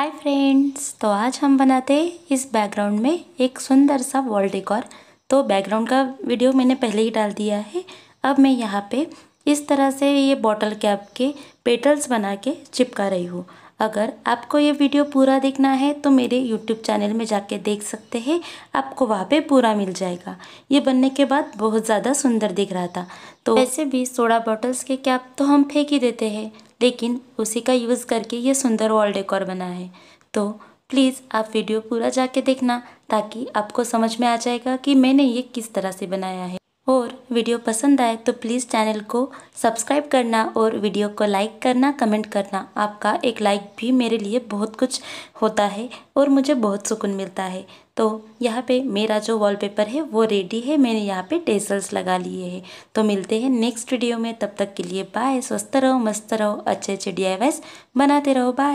hi friends तो आज हम बनाते हैं इस बैकग्राउंड में एक सुंदर सा वॉल डेकोर तो बैकग्राउंड का वीडियो मैंने पहले ही डाल दिया है अब मैं यहाँ पे इस तरह से ये बॉटल कैप के पेटल्स बना के चिपका रही हूँ अगर आपको ये वीडियो पूरा देखना है तो मेरे यूट्यूब चैनल में जाके देख सकते हैं आपको वहाँ पे पूरा मिल जाएगा ये बनने के बाद बहुत ज़्यादा सुंदर दिख रहा था तो वैसे भी सोडा बॉटल्स के कैप तो हम फेंक ही देते हैं लेकिन उसी का यूज़ करके ये सुंदर वॉल डेकोर बना है तो प्लीज़ आप वीडियो पूरा जाके देखना ताकि आपको समझ में आ जाएगा कि मैंने ये किस तरह से बनाया है और वीडियो पसंद आए तो प्लीज़ चैनल को सब्सक्राइब करना और वीडियो को लाइक करना कमेंट करना आपका एक लाइक भी मेरे लिए बहुत कुछ होता है और मुझे बहुत सुकून मिलता है तो यहाँ पे मेरा जो वॉलपेपर है वो रेडी है मैंने यहाँ पे टेसल्स लगा लिए हैं तो मिलते हैं नेक्स्ट वीडियो में तब तक के लिए बाय स्वस्थ रहो मस्त रहो अच्छे अच्छे डी बनाते रहो बाय